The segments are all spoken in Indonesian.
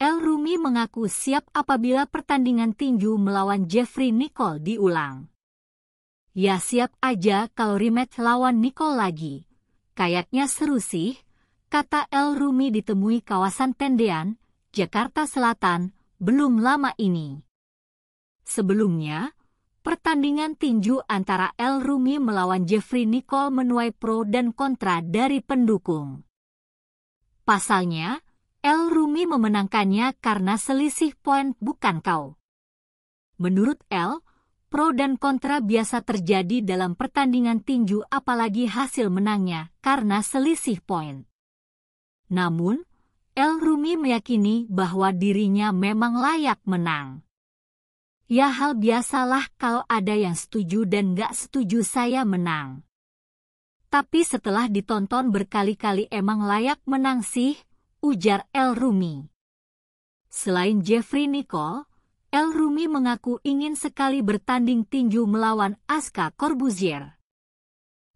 El Rumi mengaku siap apabila pertandingan tinju melawan Jeffrey Nicole diulang. Ya siap aja kalau rematch lawan Nicole lagi. Kayaknya seru sih, kata El Rumi ditemui kawasan Tendean, Jakarta Selatan, belum lama ini. Sebelumnya, pertandingan tinju antara El Rumi melawan Jeffrey Nicole menuai pro dan kontra dari pendukung. Pasalnya, El Rumi memenangkannya karena selisih poin bukan kau. Menurut El, pro dan kontra biasa terjadi dalam pertandingan tinju apalagi hasil menangnya karena selisih poin. Namun, El Rumi meyakini bahwa dirinya memang layak menang. Ya hal biasalah kalau ada yang setuju dan gak setuju saya menang. Tapi setelah ditonton berkali-kali emang layak menang sih, ujar El Rumi. Selain Jeffrey Nicole, El Rumi mengaku ingin sekali bertanding tinju melawan Aska Corbuzier.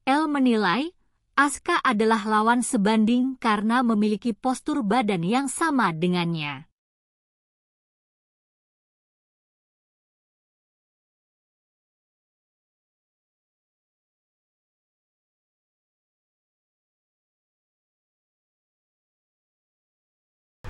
El menilai, Aska adalah lawan sebanding karena memiliki postur badan yang sama dengannya.